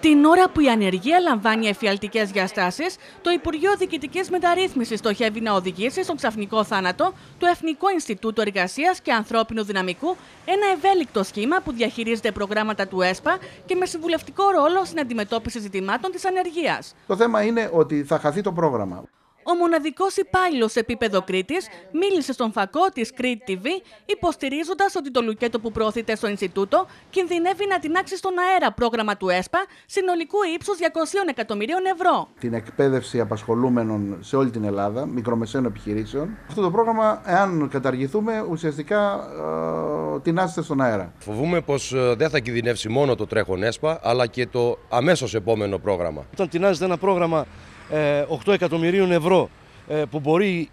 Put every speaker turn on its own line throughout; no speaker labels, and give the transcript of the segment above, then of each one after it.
Την ώρα που η ανεργία λαμβάνει εφιαλτικές διαστάσεις, το Υπουργείο Διοικητικής Μεταρρύθμισης στοχεύει να οδηγήσει στον ξαφνικό θάνατο του Εθνικού Ινστιτούτου Εργασίας και Ανθρώπινου Δυναμικού, ένα ευέλικτο σχήμα που διαχειρίζεται προγράμματα του ΕΣΠΑ και με συμβουλευτικό ρόλο στην αντιμετώπιση ζητημάτων της ανεργίας.
Το θέμα είναι ότι θα χαθεί το πρόγραμμα.
Ο μοναδικός υπάλληλος σε επίπεδο Κρήτης μίλησε στον φακό της Crete TV, υποστηρίζοντας ότι το λουκέτο που προωθείται στο Ινστιτούτο κινδυνεύει να τεινάξει στον αέρα πρόγραμμα του ΕΣΠΑ συνολικού ύψους 200 εκατομμυρίων ευρώ.
Την εκπαίδευση απασχολούμενων σε όλη την Ελλάδα, μικρομεσαίων επιχειρήσεων. Αυτό το πρόγραμμα, εάν καταργηθούμε, ουσιαστικά ε, στον αέρα.
Φοβούμε πως ε, δεν θα κινδυνεύσει μόνο το τρέχον ΕΣΠΑ, αλλά και το αμέσως επόμενο πρόγραμμα. Όταν τεινάζεται ένα πρόγραμμα 8 ε, εκατομμυρίων ευρώ ε, που μπορεί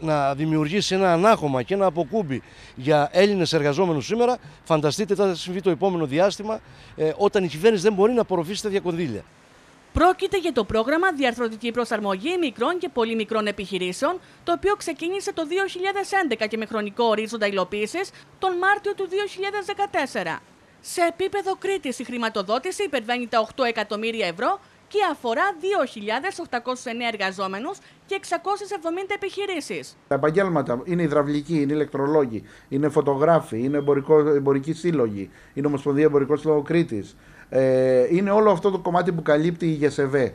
να δημιουργήσει ένα ανάγχωμα και ένα αποκούμπι για Έλληνες εργαζόμενους σήμερα, φανταστείτε τι θα συμβεί το επόμενο διάστημα ε, όταν η κυβέρνηση δεν μπορεί να απορροφήσει τα διακονδύλια.
Πρόκειται για το πρόγραμμα Διαρθρωτική Προσαρμογή Μικρών και πολύ μικρών Επιχειρήσεων, το οποίο ξεκίνησε το 2011 και με χρονικό ορίζοντα υλοποίησης τον Μάρτιο του 2014. Σε επίπεδο Κρήτης, η χρηματοδότηση υπερβαίνει τα 8 εκατομμύρια ευρώ, και αφορά 2.809 εργαζόμενους και 670 επιχειρήσεις.
Τα επαγγέλματα είναι υδραυλικοί, είναι ηλεκτρολόγοι, είναι φωτογράφοι, είναι εμπορικό, εμπορικοί σύλλογοι, είναι Ομοσπονδία Εμπορικός λογοκρίτης. Ε, είναι όλο αυτό το κομμάτι που καλύπτει η ΓΕΣΕΒΕ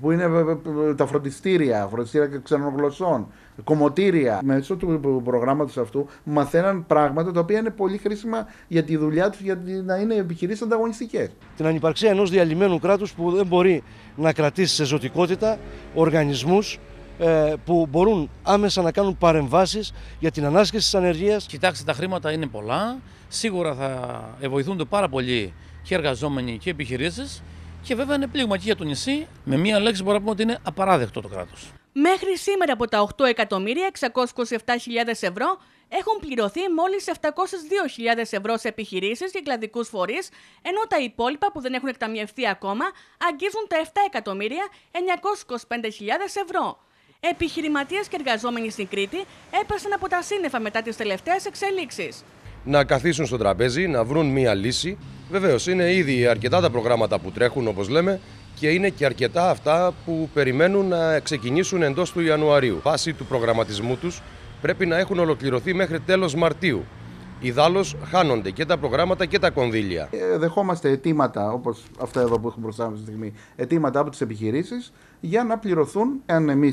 που είναι ε, ε, ε, τα φροντιστήρια, φροντιστήρια ξένων γλωσσών, κομμωτήρια. Μέσω του προγράμματος αυτού μαθαίναν πράγματα τα οποία είναι πολύ χρήσιμα για τη δουλειά τους, για να είναι
επιχειρήσεις ανταγωνιστικές. Την ανυπαρξία ενός διαλυμένου κράτους που δεν μπορεί να κρατήσει σε ζωτικότητα οργανισμούς που μπορούν άμεσα να κάνουν παρεμβάσεις για την ανάσκηση της ανεργίας.
Κοιτάξτε, τα χρήματα είναι πολλά. Σίγουρα θα βοηθούνται πάρα πολύ και εργαζόμενοι και επιχειρήσεις. Και βέβαια είναι πλήγμα και για το νησί. Με μία λέξη μπορούμε να πούμε ότι είναι απαράδεκτο το κράτος.
Μέχρι σήμερα από τα 8.627.000 ευρώ έχουν πληρωθεί μόλις 702.000 ευρώ σε επιχειρήσεις και κλαδικούς φορείς, ενώ τα υπόλοιπα που δεν έχουν εκταμιευθεί ακόμα αγγίζουν τα 7.925.000 ευρώ. Επιχειρηματίες και εργαζόμενοι στην Κρήτη έπεσαν από τα σύννεφα μετά τις τελευταίες εξελίξεις.
Να καθίσουν στο τραπέζι, να βρουν μία λύση Βεβαίως, είναι ήδη αρκετά τα προγράμματα που τρέχουν, όπως λέμε, και είναι και αρκετά αυτά που περιμένουν να ξεκινήσουν εντός του Ιανουαρίου. φάση του προγραμματισμού τους πρέπει να έχουν ολοκληρωθεί μέχρι τέλος Μαρτίου. Ιδάλω χάνονται και τα προγράμματα και τα κονδύλια.
Ε, δεχόμαστε αιτήματα, όπως αυτά εδώ που έχουμε μπροστά μας τη στιγμή, αιτήματα από τις επιχειρήσεις για να πληρωθούν, Εάν εμείς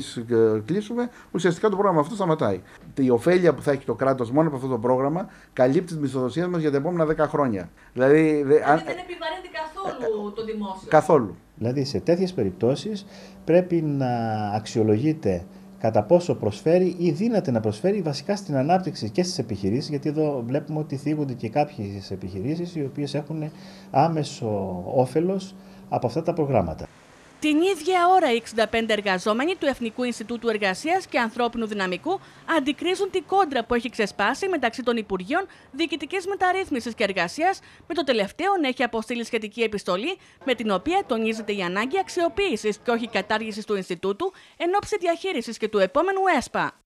ε, κλείσουμε, ουσιαστικά το πρόγραμμα αυτό σταματάει. Η ωφέλεια που θα έχει το κράτος μόνο από αυτό το πρόγραμμα καλύπτει τη μισθοδοσίες μας για τα επόμενα 10 χρόνια. Δηλαδή, δηλαδή δεν
επιβαρύνει καθόλου το δημόσιο. Καθόλου.
Δηλαδή σε τέτοιες περιπτώσεις πρέπει να αξιολογείται κατά πόσο προσφέρει ή δύναται να προσφέρει βασικά στην ανάπτυξη και στις επιχειρήσεις, γιατί εδώ βλέπουμε ότι θίγονται και κάποιες επιχειρήσεις οι οποίες έχουν άμεσο όφελος από αυτά τα προγράμματα.
Την ίδια ώρα, οι 65 εργαζόμενοι του Εθνικού Ινστιτούτου Εργασίας και Ανθρώπινου Δυναμικού αντικρίζουν την κόντρα που έχει ξεσπάσει μεταξύ των Υπουργείων Διοικητικής Μεταρρύθμισης και Εργασίας, με το τελευταίο να έχει αποστείλει σχετική επιστολή, με την οποία τονίζεται η ανάγκη αξιοποίησης και όχι κατάργησης του Ινστιτούτου εν ώψη διαχείρισης και του επόμενου ΕΣΠΑ.